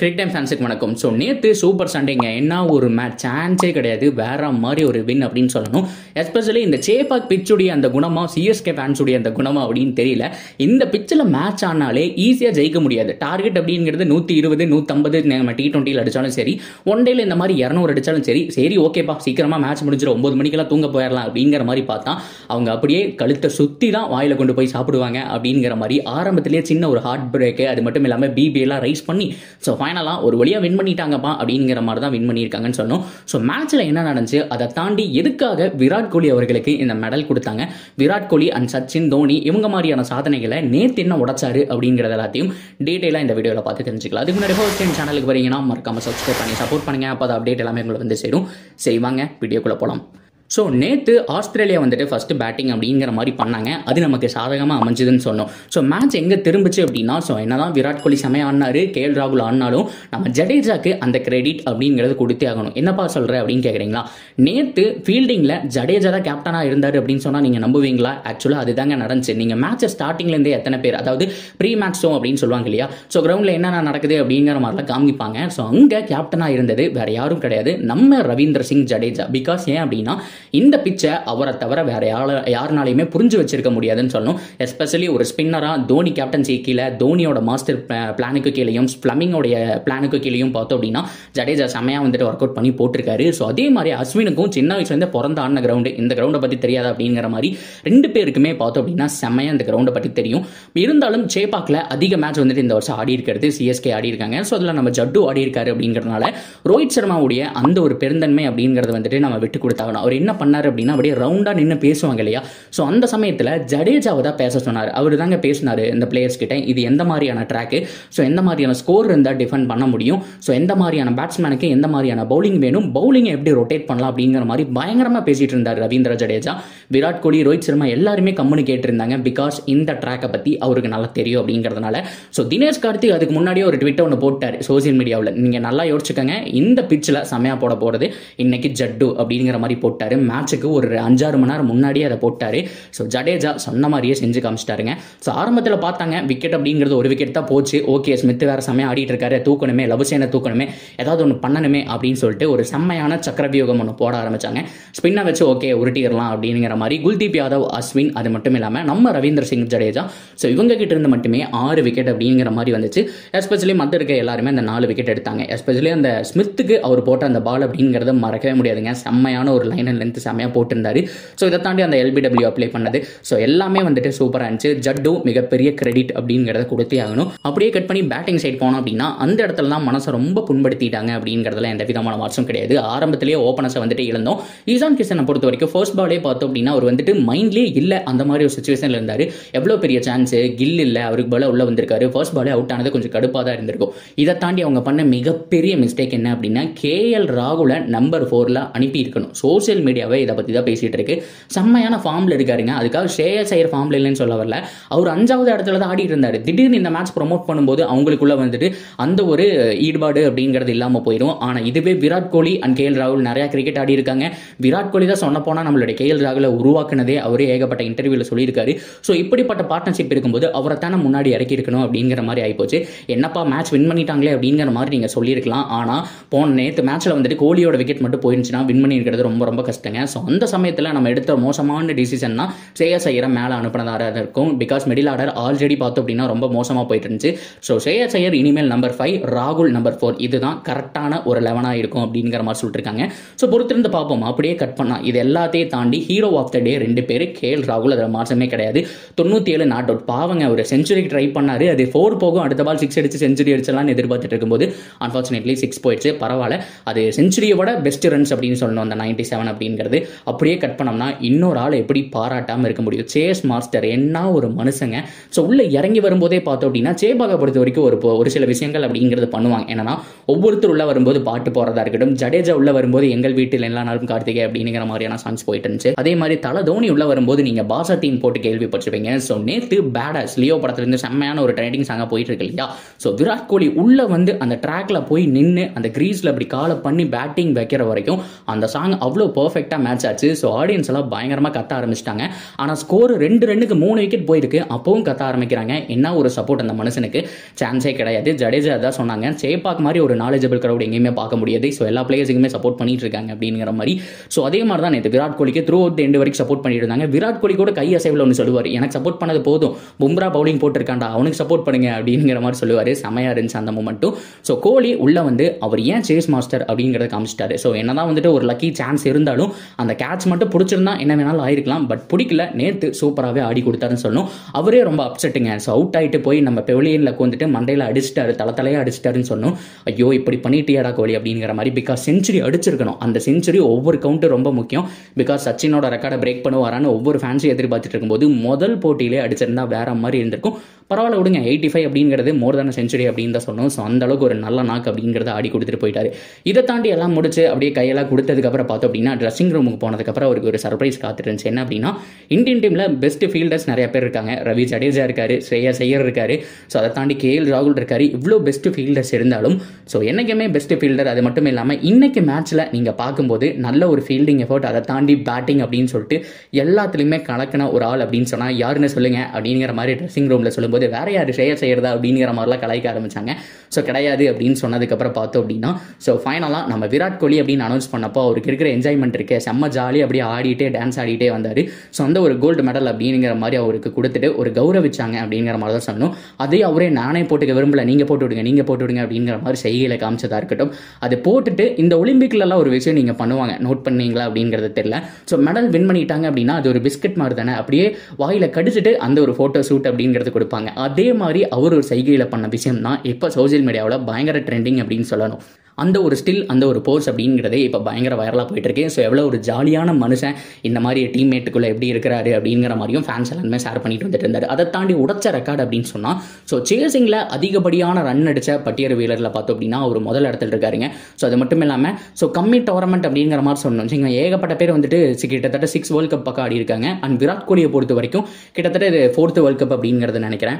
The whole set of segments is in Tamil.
கிரிக் டைம் ஃபேன்ஸுக்கு வணக்கம் ஸோ நேற்று சூப்பர் சண்டேங்க என்ன ஒரு மேட்ச் சான்ஸே கிடையாது வேற மாதிரி ஒரு வின் அப்படின்னு சொல்லணும் எஸ்பெஷலி இந்த சேபாக் பிச்சுடைய அந்த குணமாக சிஎஸ்கே ஃபேன்ஸுடைய அந்த குணமா அப்படின்னு தெரியல இந்த பிச்சில் மேட்ச் ஆனாலே ஈஸியாக ஜெயிக்க முடியாது டார்கெட் அப்படிங்கிறது நூற்றி இருபது நூற்றம்பது நம்ம டி டுவெண்ட்டியில் அடித்தாலும் சரி ஒன் டேல இந்த மாதிரி இரநூறு அடித்தாலும் சரி சரி ஓகேப்பா சீக்கிரமாக மேட்ச் முடிஞ்சிடும் ஒம்பது மணிக்கெல்லாம் தூங்க போயிடலாம் அப்படிங்கிற மாதிரி பார்த்தா அவங்க அப்படியே கழுத்தை சுற்றி தான் வாயில் கொண்டு போய் சாப்பிடுவாங்க அப்படிங்கிற மாதிரி ஆரம்பத்திலேயே சின்ன ஒரு ஹார்ட் பிரேக்கு அது மட்டும் இல்லாமல் பிபிஎல்லாம் ரைஸ் பண்ணி ஸோ ஃபைனலாக ஒரு வழியாக வின் பண்ணிட்டாங்கப்பா அப்படிங்கிற மாதிரி தான் வின் பண்ணியிருக்காங்கன்னு சொன்னோம் ஸோ மேட்ச்சில் என்ன நடந்துச்சு அதை தாண்டி எதுக்காக விராட் கோலி அவர்களுக்கு இந்த மெடல் கொடுத்தாங்க விராட் கோலி அண்ட் சச்சின் தோனி இவங்க மாதிரியான சாதனைகளை நேற்று என்ன உடைச்சாரு அப்படிங்கிறத எல்லாத்தையும் டீட்டெயிலாக இந்த வீடியோவில் பார்த்து தெரிஞ்சுக்கலாம் அதுக்கு முன்னாடி ஹோஸ்டின் சேனலுக்கு வரீங்கன்னா மறக்காமல் சப்ஸ்கிரைப் பண்ணி சப்போர்ட் பண்ணுங்கள் அப்போ அதை அப்டேட் எல்லாமே உங்களுக்கு வந்து சேரும் செய்வாங்க வீடியோக்குள்ளே போகலாம் ஸோ நேற்று ஆஸ்திரேலியா வந்துட்டு ஃபஸ்ட்டு பேட்டிங் அப்படிங்கிற மாதிரி பண்ணாங்க அது நமக்கு சாதகமாக அமைஞ்சுதுன்னு சொன்னோம் ஸோ மேட்ச் எங்கே திரும்பிச்சு அப்படின்னா ஸோ என்ன தான் விராட் கோலி செமையா ஆடினாரு கே எல் ராகுல் ஆடினாலும் நம்ம ஜடேஜாக்கு அந்த கிரெடிட் அப்படிங்கிறது கொடுத்தே ஆகணும் என்னப்பா சொல்கிற அப்படின்னு கேட்குறீங்களா நேற்று ஃபீல்டிங்கில் ஜடேஜா தான் கேப்டனாக இருந்தார் அப்படின்னு சொன்னால் நீங்கள் நம்புவீங்களா ஆக்சுவலாக அதுதாங்க நடந்துச்சு நீங்கள் மேட்சை ஸ்டார்டிங்லேருந்தே எத்தனை பேர் அதாவது ப்ரீ மேட்ச் ஷோ அப்படின்னு சொல்லுவாங்க இல்லையா ஸோ கிரவுண்டில் என்னென்ன நடக்குது அப்படிங்கிற மாதிரிலாம் காமிப்பாங்க ஸோ அங்கே கேப்டனாக இருந்தது வேறு யாரும் கிடையாது நம்ம ரவீந்திர சிங் ஜடேஜா பிகாஸ் ஏன் அப்படின்னா இந்த பிச்சை அவரை தவிர வேற யார யாருனாலையுமே புரிஞ்சு வச்சிருக்க முடியாதுன்னு சொல்லணும் எஸ்பெஷலி ஒரு ஸ்பின்னராக தோனி கேப்டன்சி கீழே தோனியோட மாஸ்டர் பிளானுக்கு கீழேயும் ஃப்ளமிங்கோடைய பிளானுக்கு கீழேயும் பார்த்தோம் அப்படின்னா ஜடேஜா செமையா வந்துட்டு ஒர்க் அவுட் பண்ணி போட்டிருக்காரு ஸோ அதே மாதிரி அஸ்வினுக்கும் சின்ன வயசுலேருந்து பிறந்த ஆன கிரவுண்டு இந்த கிரவுண்டை பற்றி தெரியாது அப்படிங்கிற மாதிரி ரெண்டு பேருக்குமே பார்த்தோம் அப்படின்னா செம்மையாக இந்த கிரவுண்டை பற்றி தெரியும் இருந்தாலும் சேப்பாக்கில் அதிக மேட்ச் வந்துட்டு இந்த வருஷம் ஆடி இருக்கிறது சிஎஸ்கே ஆடி இருக்காங்க ஸோ அதில் நம்ம ஜட்டு ஆடி இருக்காரு அப்படிங்கிறதுனால ரோஹித் சர்மாவுடைய அந்த ஒரு பெருந்தன்மை அப்படிங்கிறத வந்துட்டு நம்ம விட்டு கொடுத்தாகணும் அவர் என்ன பண்ணார் அப்படின்னா அப்படியே ரவுண்டாக நின்று பேசுவாங்க இல்லையா ஸோ அந்த சமயத்தில் ஜடேஜாவை தான் பேச சொன்னார் அவர் தாங்க பேசினார் இந்த பிளேயர்ஸ் கிட்ட இது எந்த மாதிரியான ட்ராக்கு ஸோ எந்த மாதிரியான ஸ்கோர் இருந்தால் டிஃபெண்ட் பண்ண முடியும் ஸோ எந்த மாதிரியான பேட்ஸ்மேனுக்கு எந்த மாதிரியான பவுலிங் வேணும் பவுலிங்கை எப்படி ரொட்டேட் பண்ணலாம் அப்படிங்கிற மாதிரி பயங்கரமாக பேசிகிட்டு இருந்தார் ரவீந்திர ஜடேஜா விராட் கோலி ரோஹித் சர்மா எல்லாருமே கம்முன்னு கேட்டிருந்தாங்க பிகாஸ் இந்த ட்ராக்கை பற்றி அவருக்கு நல்லா தெரியும் அப்படிங்கிறதுனால ஸோ தினேஷ் கார்த்திக் அதுக்கு முன்னாடியே ஒரு ட்விட்டர் ஒன்று போட்டார் சோசியல் மீடியாவில் நீங்கள் நல்லா யோசிச்சுக்கோங்க இந்த பிச்சில் செமையாக போட போகிறது இன்னைக்கு ஜட்டு அப்படிங்கிற மாதிரி போட்டார் போட்டாரு மேட்ச்சுக்கு ஒரு அஞ்சாறு மணி நேரம் முன்னாடியே அதை போட்டாரு ஸோ ஜடேஜா சொன்ன மாதிரியே செஞ்சு காமிச்சிட்டாருங்க ஸோ ஆரம்பத்தில் பார்த்தாங்க விக்கெட் அப்படிங்கிறது ஒரு விக்கெட் தான் போச்சு ஓகே ஸ்மித் வேற சமயம் ஆடிட்டு இருக்காரு தூக்கணுமே லபுசேனை தூக்கணுமே ஏதாவது ஒன்று பண்ணணுமே அப்படின்னு சொல்லிட்டு ஒரு செம்மையான சக்கரவியோகம் ஒன்று போட ஆரம்பிச்சாங்க ஸ்பின்னை வச்சு ஓகே உருட்டிடலாம் அப்படிங்கிற மாதிரி குல்தீப் யாதவ் அஸ்வின் அது மட்டும் இல்லாமல் நம்ம ரவீந்திர சிங் ஜடேஜா ஸோ இவங்க கிட்ட இருந்து மட்டுமே ஆறு விக்கெட் அப்படிங்கிற மாதிரி வந்துச்சு எஸ்பெஷலி மத்த இருக்க எல்லாருமே அந்த நாலு விக்கெட் எடுத்தாங்க எஸ்பெஷலி அந்த ஸ்மித்துக்கு அவர் போட்ட அந்த பால் அப்படிங்கிறத மறக்கவே முடியாதுங்க செம்மையான ஒரு லைனில் லென்த் செம்மையாக போட்டிருந்தாரு ஸோ இதை தாண்டி அந்த எல்பிடபிள்யூ அப்ளை பண்ணது ஸோ எல்லாமே வந்துட்டு சூப்பராக இருந்துச்சு ஜட்டும் மிகப்பெரிய கிரெடிட் அப்படிங்கிறத கொடுத்தே ஆகணும் அப்படியே கட் பண்ணி பேட்டிங் சைட் போனோம் அப்படின்னா அந்த இடத்துல தான் மனசை ரொம்ப புண்படுத்திட்டாங்க அப்படிங்கிறதுல எந்த விதமான மாற்றம் கிடையாது ஆரம்பத்திலேயே ஓப்பனஸை வந்துட்டு இழந்தோம் ஈசான் கிஷனை பொறுத்த வரைக்கும் ஃபர்ஸ்ட் பாலே பார்த்தோம் அப்படின்னா அவர் வந்துட்டு மைண்ட்லேயே இல்லை அந்த மாதிரி ஒரு சுச்சுவேஷனில் இருந்தார் எவ்வளோ பெரிய சான்ஸ் கில் இல்லை அவருக்கு போல உள்ள வந்திருக்காரு ஃபர்ஸ்ட் பாலே அவுட் ஆனது கொஞ்சம் கடுப்பாக தான் இருந்திருக்கும் இதை தாண்டி அவங்க பண்ண மிகப்பெரிய மிஸ்டேக் என்ன அப்படின்னா கேஎல் ராகுலை நம்பர் ஃபோரில் அனுப்பி இருக்கணும் சோசியல் மீடியா மீடியாவே இதை பற்றி தான் பேசிகிட்டு இருக்கு செம்மையான ஃபார்மில் இருக்காருங்க அதுக்காக ஷேயஸ் ஐயர் ஃபார்மில் இல்லைன்னு சொல்ல வரல அவர் அஞ்சாவது இடத்துல தான் ஆடிட்டு இருந்தார் திடீர்னு இந்த மேட்ச் ப்ரொமோட் பண்ணும்போது அவங்களுக்குள்ள வந்துட்டு அந்த ஒரு ஈடுபாடு அப்படிங்கிறது இல்லாமல் போயிடும் ஆனால் இதுவே Virat Kohli and K L ராகுல் நிறையா கிரிக்கெட் ஆடி இருக்காங்க விராட் கோலி தான் சொன்ன போனால் நம்மளுடைய கே எல் ராகுலை உருவாக்குனதே அவரே ஏகப்பட்ட இன்டர்வியூவில் சொல்லியிருக்காரு ஸோ இப்படிப்பட்ட பார்ட்னர்ஷிப் இருக்கும்போது அவரை தானே முன்னாடி இறக்கி இருக்கணும் அப்படிங்கிற மாதிரி ஆகிப்போச்சு என்னப்பா மேட்ச் வின் பண்ணிட்டாங்களே அப்படிங்கிற மாதிரி நீங்கள் சொல்லியிருக்கலாம் ஆனால் போன நேற்று மேட்ச்சில் வந்துட்டு கோலியோட விக்கெட் மட்டும் போயிருந்துச்சுன்னா வின் பண்ணியிருக்கிறது ரொம்ப ரொம்ப கஷ்டம் கஷ்டங்க ஸோ அந்த சமயத்தில் நம்ம எடுத்த மோசமான டிசிஷன்னா சேயஸ் ஐயரை மேலே அனுப்பினதாக இருக்கும் பிகாஸ் மிடில் ஆர்டர் ஆல்ரெடி பார்த்தோம் அப்படின்னா ரொம்ப மோசமாக போயிட்டு இருந்துச்சு ஸோ சேயஸ் ஐயர் இனிமேல் நம்பர் ஃபைவ் ராகுல் நம்பர் ஃபோர் இதுதான் கரெக்டான ஒரு லெவனாக இருக்கும் அப்படிங்கிற மாதிரி சொல்லிட்டுருக்காங்க ஸோ பொறுத்திருந்து பார்ப்போம் அப்படியே கட் பண்ணால் இது எல்லாத்தையும் தாண்டி ஹீரோ ஆஃப் த டே ரெண்டு பேர் கேஎல் ராகுல் அதில் மாற்றமே கிடையாது தொண்ணூற்றி ஏழு நாட் அவுட் பாவங்க ஒரு செஞ்சுரிக்கு ட்ரை பண்ணார் அது ஃபோர் போகும் அடுத்த பால் சிக்ஸ் அடிச்சு செஞ்சுரி அடிச்சலாம்னு எதிர்பார்த்துட்டு இருக்கும்போது அன்ஃபார்ச்சுனேட்லி சிக்ஸ் போயிடுச்சு பரவாயில்ல அது செஞ்சுரியோட பெஸ்ட் ரன்ஸ் அப்படின்னு சொல்லணும் அந்த நைன்டி செவன் அப்படின்னு அப்படிங்கிறது அப்படியே கட் பண்ணோம்னா இன்னொரு ஆள் எப்படி பாராட்டாமல் இருக்க முடியும் சேஸ் மாஸ்டர் என்ன ஒரு மனுஷங்க ஸோ உள்ளே இறங்கி வரும்போதே பார்த்தோம் அப்படின்னா சேபாக பொறுத்த வரைக்கும் ஒரு ஒரு சில விஷயங்கள் அப்படிங்கிறது பண்ணுவாங்க என்னன்னா ஒவ்வொருத்தர் உள்ள வரும்போது பாட்டு போகிறதா இருக்கட்டும் ஜடேஜா உள்ள வரும்போது எங்கள் வீட்டில் எல்லா நாளும் கார்த்திகை அப்படிங்கிற மாதிரியான சாங்ஸ் போயிட்டு இருந்துச்சு அதே மாதிரி தலை தோனி உள்ள வரும்போது நீங்கள் பாசா தீம் போட்டு கேள்விப்பட்டிருப்பீங்க ஸோ நேற்று பேடாஸ் லியோ படத்துலேருந்து செம்மையான ஒரு ட்ரெண்டிங் சாங்காக போயிட்டு இருக்கு இல்லையா ஸோ விராட் கோலி உள்ள வந்து அந்த ட்ராக்ல போய் நின்று அந்த கிரீஸ்ல அப்படி காலை பண்ணி பேட்டிங் வைக்கிற வரைக்கும் அந்த சாங் அவ்வளோ பர்ஃபெக்ட் பர்ஃபெக்டாக மேட்ச் ஆச்சு ஸோ ஆடியன்ஸ் எல்லாம் பயங்கரமாக கத்த ஆரம்பிச்சிட்டாங்க ஆனால் ஸ்கோர் ரெண்டு ரெண்டுக்கு மூணு விக்கெட் போயிருக்கு அப்பவும் கத்த ஆரம்பிக்கிறாங்க என்ன ஒரு சப்போர்ட் அந்த மனுஷனுக்கு சான்ஸே கிடையாது ஜடேஜா தான் சொன்னாங்க சேப்பாக் மாதிரி ஒரு நாலேஜபிள் கிரௌட் எங்கேயுமே பார்க்க முடியாது ஸோ எல்லா பிளேயர்ஸுக்குமே சப்போர்ட் பண்ணிட்டு இருக்காங்க அப்படிங்கிற மாதிரி ஸோ அதே மாதிரி தான் நேற்று விராட் கோலிக்கு த்ரூ அவுட் எண்டு வரைக்கும் சப்போர்ட் பண்ணிட்டு இருந்தாங்க விராட் கோலி கூட கை அசைவில் ஒன்று சொல்லுவார் எனக்கு சப்போர்ட் பண்ணது போதும் பும்ரா பவுலிங் போட்டிருக்காண்டா அவனுக்கு சப்போர்ட் பண்ணுங்க அப்படிங்கிற மாதிரி சொல்லுவார் செமையாக இருந்துச்சு அந்த மூமெண்ட்டும் ஸோ கோலி உள்ளே வந்து அவர் ஏன் சேஸ் மாஸ்டர் அப்படிங்கிறத காமிச்சிட்டாரு ஸோ என்னதான் வந்துட்டு ஒரு லக்கி சான்ஸ் இருந்தாலும் அந்த கேட்ச் மட்டும் பிடிச்சிருந்தா என்ன வேணாலும் ஆயிருக்கலாம் பட் பிடிக்கல நேற்று சூப்பராகவே ஆடி கொடுத்தாருன்னு சொன்னோம் அவரே ரொம்ப அப்செட்டுங்க ஸோ அவுட் ஆகிட்டு போய் நம்ம பெவிலியனில் கொண்டுட்டு மண்டையில் அடிச்சிட்டாரு தலை தலையாக அடிச்சிட்டாருன்னு சொன்னோம் ஐயோ இப்படி பண்ணிட்டியாடா கோலி அப்படிங்கிற மாதிரி பிகாஸ் செஞ்சுரி அடிச்சிருக்கணும் அந்த செஞ்சுரி ஒவ்வொரு கவுண்ட்டு ரொம்ப முக்கியம் பிகாஸ் சச்சினோட ரெக்கார்டை பிரேக் பண்ணுவாரான்னு ஒவ்வொரு ஃபேன்ஸும் எதிர்பார்த்துட்டு இருக்கும்போது முதல் போட்டியிலே அடிச்சிருந்தா வேற மாதிரி இருந்திருக்கும் பரவாயில்ல விடுங்க எயிட்டி ஃபைவ் அப்படிங்கிறது மோர் தான செஞ்சுரி அப்படின்னு தான் சொன்னோம் ஸோ அந்தளவுக்கு ஒரு நல்ல நாக்கு அப்படிங்கிறத ஆடி கொடுத்துட்டு போயிட்டார் இதை தாண்டி எல்லாம் முடிச்சு அப்படியே கையெல்லாம் கொடுத்ததுக்கப்புறம் பார்த்தோம் அப்படின்னா ட்ரெஸ்ஸிங் ரூமுக்கு போனதுக்கப்புறம் அவருக்கு ஒரு சர்ப்ரைஸ் காத்துருந்துச்சு என்ன அப்படின்னா இந்தியன் டீமில் பெஸ்ட் ஃபீல்டர்ஸ் நிறைய பேர் இருக்காங்க ரவி ஜடேஜா இருக்கார் ஸ்ரேயா செய்யர் இருக்கார் ஸோ அதை தாண்டி கே எல் ராகுல் இருக்கார் இவ்வளோ பெஸ்ட் ஃபீல்டர்ஸ் இருந்தாலும் ஸோ என்றைக்குமே பெஸ்ட் ஃபீல்டர் அது மட்டும் இல்லாமல் இன்றைக்கி மேட்ச்சில் நீங்கள் பார்க்கும்போது நல்ல ஒரு ஃபீல்டிங் எஃபோர்ட் அதை தாண்டி பேட்டிங் அப்படின்னு சொல்லிட்டு எல்லாத்துலேயுமே கலக்கின ஒரு ஆள் அப்படின்னு சொன்னால் யாருன்னு சொல்லுங்கள் அப்படிங்கிற மாதிரி ட்ரெஸ்ஸிங் ரூமில் சொல்லும் சொல்லும்போது வேற யார் ஷேர் செய்கிறதா அப்படிங்கிற மாதிரிலாம் கலாய்க்க ஆரம்பிச்சாங்க ஸோ கிடையாது அப்படின்னு சொன்னதுக்கப்புறம் பார்த்தோம் அப்படின்னா ஸோ ஃபைனலாக நம்ம விராட் கோலி அப்படின்னு அனௌன்ஸ் பண்ணப்போ அவருக்கு இருக்கிற என்ஜாய்மெண்ட் இருக்கே செம்ம ஜாலி அப்படியே ஆடிட்டே டான்ஸ் ஆடிட்டே வந்தார் ஸோ அந்த ஒரு கோல்டு மெடல் அப்படிங்கிற மாதிரி அவருக்கு கொடுத்துட்டு ஒரு கௌரவிச்சாங்க அப்படிங்கிற மாதிரி தான் சொன்னோம் அதே அவரே நானே போட்டுக்க விரும்பல நீங்கள் போட்டு விடுங்க நீங்கள் போட்டு விடுங்க அப்படிங்கிற மாதிரி செய்கையில் காமிச்சதாக இருக்கட்டும் அதை போட்டுட்டு இந்த ஒலிம்பிக்லலாம் ஒரு விஷயம் நீங்கள் பண்ணுவாங்க நோட் பண்ணீங்களா அப்படிங்கிறது தெரியல ஸோ மெடல் வின் பண்ணிட்டாங்க அப்படின்னா அது ஒரு பிஸ்கட் மாதிரி தானே அப்படியே வாயில் கடிச்சிட்டு அந்த ஒரு ஃபோட்டோ ஷூட் அப்படிங்கிறது கொடுப்பாங்க பண்ணியிருக்காங்க அதே மாதிரி அவர் ஒரு சைகையில் பண்ண விஷயம் தான் இப்போ சோசியல் மீடியாவில் பயங்கர ட்ரெண்டிங் அப்படின்னு சொல்லணும் அந்த ஒரு ஸ்டில் அந்த ஒரு போர்ஸ் அப்படிங்கிறதே இப்போ பயங்கர வைரலாக போயிட்டுருக்கு ஸோ எவ்வளோ ஒரு ஜாலியான மனுஷன் இந்த மாதிரி டீம்மேட்டுக்குள்ளே எப்படி இருக்கிறாரு அப்படிங்கிற மாதிரியும் ஃபேன்ஸ் எல்லாருமே ஷேர் பண்ணிட்டு வந்துட்டு இருந்தார் அதை தாண்டி உடச்ச ரெக்கார்டு அப்படின்னு சொன்னால் ஸோ சேசிங்கில் அதிகப்படியான ரன் அடித்த பட்டியல் வீலரில் பார்த்தோம் அப்படின்னா அவர் முதல் இடத்துல இருக்காருங்க ஸோ அது மட்டும் இல்லாமல் ஸோ கம்மி டோர்னமெண்ட் அப்படிங்கிற மாதிரி சொன்னோம் ஏகப்பட்ட பேர் வந்துட்டு கிட்டத்தட்ட சிக்ஸ் வேர்ல்ட் கப் பக்கம் ஆடி இருக்காங்க அண்ட் விராட் கோலியை பொறுத்த வரைக்கும் கிட்டத்தட்ட இது ஃபோர்த்து வேர்ல்ட் கப் அப்படிங்கிறது நினைக்கிறேன்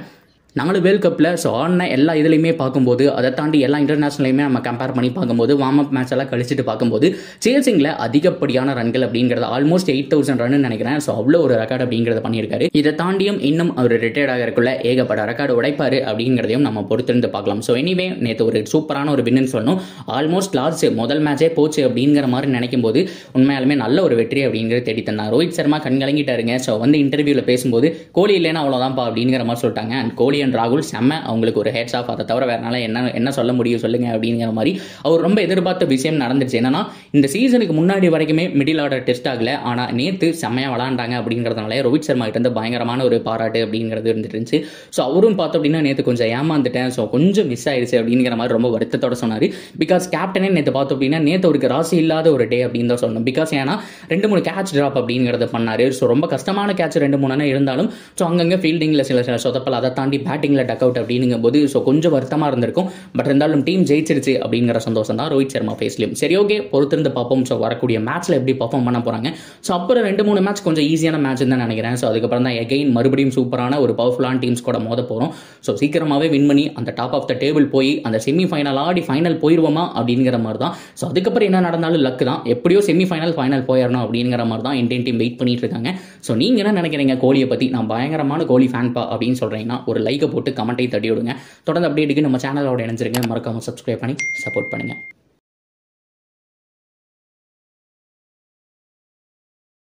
நாலு வேர்ல்ட் கப்பில் ஸோ ஆன எல்லா இதுலையுமே பார்க்கும்போது அதை தாண்டி எல்லா இன்டர்நேஷனலையுமே நம்ம கம்பேர் பண்ணி பார்க்கும்போது வார்ம் அப் மேட்ச் எல்லாம் கழிச்சிட்டு பார்க்கும்போது சேல்சிங்கில் அதிகப்படியான ரன்கள் அப்படிங்கிறது ஆல்மோஸ்ட் எயிட் தௌசண்ட் ரன்னு நினைக்கிறேன் ஸோ அவ்வளோ ஒரு ரெக்கார்டு அப்படிங்கிறத பண்ணியிருக்காரு இதை தாண்டியும் இன்னும் அவர் ரிட்டையர்ட் ஆகிறதுக்குள்ள ஏகப்பட ரெக்கார்டு உடைப்பார் அப்படிங்கிறதையும் நம்ம பொறுத்திருந்து பார்க்கலாம் ஸோ எனிவே நேற்று ஒரு சூப்பரான ஒரு வின்னு சொல்லணும் ஆல்மோஸ்ட் லாஸ்ட் முதல் மேட்சே போச்சு அப்படிங்கிற மாதிரி நினைக்கும் போது உண்மையாலுமே நல்ல ஒரு வெற்றி அப்படிங்கிறது தேடி தந்தார் ரோஹித் சர்மா கண்கலங்கிட்டாருங்க ஸோ வந்து இன்டர்வியூவில் பேசும்போது கோலி இல்லைன்னா அவ்வளோதான்ப்பா அப்படிங்கிற மாதிரி சொல்லிட்டாங்க அண்ட் கோலி அண்ட் ராகுல் செம்ம அவங்களுக்கு ஒரு ஹேட்ஸ் ஆஃப் அதை தவிர வேறனால என்ன என்ன சொல்ல முடியும் சொல்லுங்க அப்படிங்கிற மாதிரி அவர் ரொம்ப எதிர்பார்த்த விஷயம் நடந்துச்சு என்னன்னா இந்த சீசனுக்கு முன்னாடி வரைக்குமே மிடில் ஆர்டர் டெஸ்ட் ஆகல ஆனால் நேற்று செம்மையாக விளாண்டாங்க அப்படிங்கிறதுனால ரோஹித் சர்மா கிட்ட இருந்து பயங்கரமான ஒரு பாராட்டு அப்படிங்கிறது இருந்துட்டு இருந்துச்சு ஸோ அவரும் பார்த்தோம் அப்படின்னா நேற்று கொஞ்சம் ஏமாந்துட்டேன் ஸோ கொஞ்சம் மிஸ் ஆயிடுச்சு அப்படிங்கிற மாதிரி ரொம்ப வருத்தத்தோட சொன்னார் பிகாஸ் கேப்டனே நேற்று பார்த்தோம் அப்படின்னா நேற்று அவருக்கு ராசி இல்லாத ஒரு டே அப்படின்னு தான் சொன்னோம் பிகாஸ் ஏன்னா ரெண்டு மூணு கேட்ச் ட்ராப் அப்படிங்கிறத பண்ணார் ஸோ ரொம்ப கஷ்டமான கேட்ச் ரெண்டு மூணு இருந்தாலும் ஸோ அங்கங்கே ஃபீல்டிங்கில் சில சில சொதப்பல் அதை தாண்டி பேட்டிங்கில் டக் அவுட் அப்படிங்கும்போது ஸோ கொஞ்சம் வருத்தமாக இருந்திருக்கும் பட் இருந்தாலும் டீம் ஜெயிச்சிருச்சு அப்படிங்கிற சந்தோஷம் தான் ரோஹித் சர்மா ஃபேஸ்லையும் சரி ஓகே பொறுத்திருந்து பார்ப்போம் ஸோ வரக்கூடிய மேட்ச்சில் எப்படி பர்ஃபார்ம் பண்ண போகிறாங்க ஸோ அப்புறம் ரெண்டு மூணு மேட்ச் கொஞ்சம் ஈஸியான மேட்ச் தான் நினைக்கிறேன் ஸோ அதுக்கப்புறம் தான் எகைன் மறுபடியும் சூப்பரான ஒரு பவர்ஃபுல்லான டீம்ஸ் கூட மோத போகிறோம் ஸோ சீக்கிரமாகவே வின் பண்ணி அந்த டாப் ஆஃப் த டேபிள் போய் அந்த செமி ஃபைனல் ஆடி ஃபைனல் போயிடுவோமா அப்படிங்கிற மாதிரி தான் ஸோ அதுக்கப்புறம் என்ன நடந்தாலும் லக் தான் எப்படியோ செமி ஃபைனல் ஃபைனல் போயிடணும் அப்படிங்கிற மாதிரி தான் இந்தியன் டீம் வெயிட் பண்ணிட்டு இருக்காங்க ஸோ நீங்கள் என்ன நினைக்கிறீங்க கோலியை பற்றி நான் பயங்கரமான கோலி பா அப்படின்னு சொல்கிறீங்கன்னா ஒரு லைக் போட்டு கமெண்ட்டையும் தட்டி விடுங்க தொடர்ந்து அப்படியே நம்ம சேனலோட இணைஞ்சிருங்க மறக்காமல் சப்ஸ்கிரைப் பண்ணி சப்போர்ட் பண்ணுங்கள்